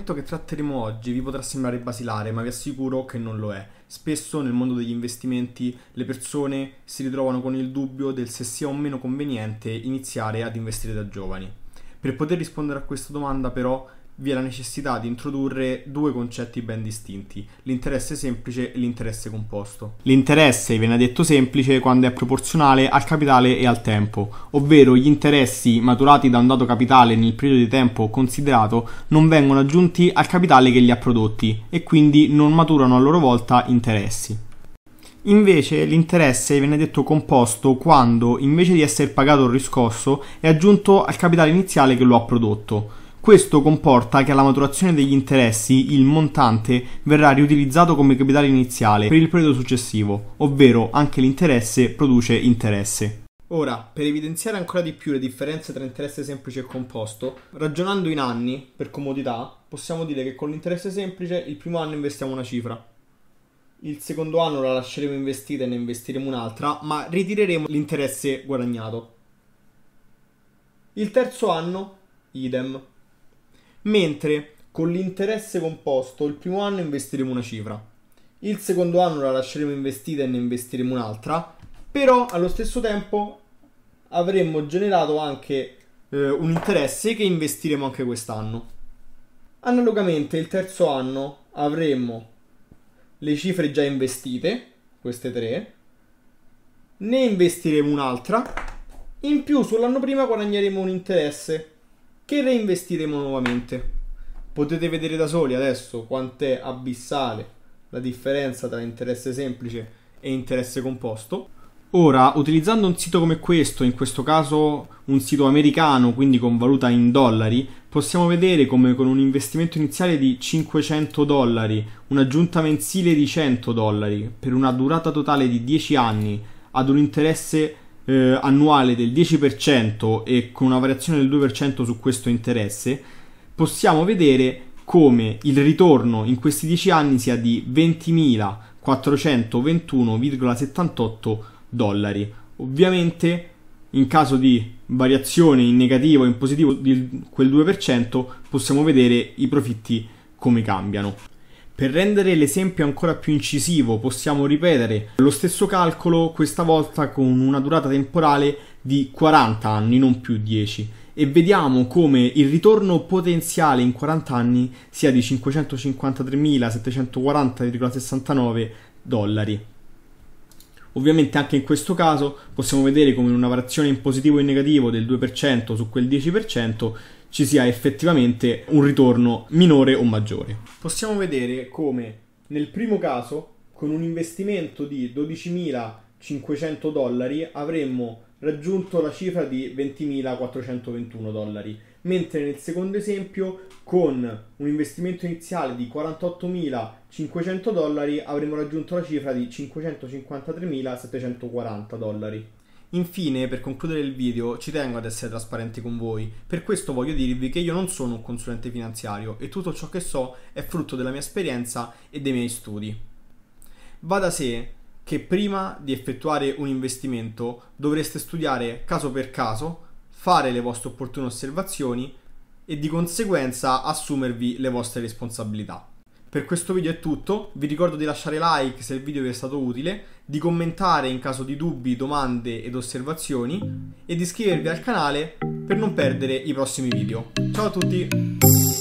argomento che tratteremo oggi vi potrà sembrare basilare, ma vi assicuro che non lo è. Spesso nel mondo degli investimenti le persone si ritrovano con il dubbio del se sia o meno conveniente iniziare ad investire da giovani. Per poter rispondere a questa domanda però vi è la necessità di introdurre due concetti ben distinti, l'interesse semplice e l'interesse composto. L'interesse viene detto semplice quando è proporzionale al capitale e al tempo, ovvero gli interessi maturati da un dato capitale nel periodo di tempo considerato non vengono aggiunti al capitale che li ha prodotti e quindi non maturano a loro volta interessi. Invece l'interesse viene detto composto quando, invece di essere pagato o riscosso, è aggiunto al capitale iniziale che lo ha prodotto. Questo comporta che alla maturazione degli interessi il montante verrà riutilizzato come capitale iniziale per il periodo successivo, ovvero anche l'interesse produce interesse. Ora, per evidenziare ancora di più le differenze tra interesse semplice e composto, ragionando in anni, per comodità, possiamo dire che con l'interesse semplice il primo anno investiamo una cifra, il secondo anno la lasceremo investita e ne investiremo un'altra, ma ritireremo l'interesse guadagnato. Il terzo anno, idem, mentre con l'interesse composto il primo anno investiremo una cifra, il secondo anno la lasceremo investita e ne investiremo un'altra, però allo stesso tempo avremmo generato anche eh, un interesse che investiremo anche quest'anno. Analogamente il terzo anno avremmo le cifre già investite, queste tre, ne investiremo un'altra, in più sull'anno prima guadagneremo un interesse che reinvestiremo nuovamente. Potete vedere da soli adesso quant'è abissale la differenza tra interesse semplice e interesse composto. Ora, utilizzando un sito come questo, in questo caso un sito americano, quindi con valuta in dollari, possiamo vedere come con un investimento iniziale di 500 dollari, un'aggiunta mensile di 100 dollari, per una durata totale di 10 anni, ad un interesse eh, annuale del 10% e con una variazione del 2% su questo interesse, possiamo vedere come il ritorno in questi 10 anni sia di 20.421,78 dollari. Ovviamente in caso di variazione in negativo o in positivo di quel 2% possiamo vedere i profitti come cambiano. Per rendere l'esempio ancora più incisivo possiamo ripetere lo stesso calcolo questa volta con una durata temporale di 40 anni, non più 10 e vediamo come il ritorno potenziale in 40 anni sia di 553.740,69 dollari. Ovviamente anche in questo caso possiamo vedere come in una variazione in positivo e in negativo del 2% su quel 10% ci sia effettivamente un ritorno minore o maggiore. Possiamo vedere come nel primo caso, con un investimento di 12.500 dollari, avremmo raggiunto la cifra di 20.421 dollari, mentre nel secondo esempio, con un investimento iniziale di 48.500 dollari, avremmo raggiunto la cifra di 553.740 dollari. Infine, per concludere il video, ci tengo ad essere trasparente con voi, per questo voglio dirvi che io non sono un consulente finanziario e tutto ciò che so è frutto della mia esperienza e dei miei studi. Va da sé che prima di effettuare un investimento dovreste studiare caso per caso, fare le vostre opportune osservazioni e di conseguenza assumervi le vostre responsabilità. Per questo video è tutto, vi ricordo di lasciare like se il video vi è stato utile, di commentare in caso di dubbi, domande ed osservazioni e di iscrivervi al canale per non perdere i prossimi video. Ciao a tutti!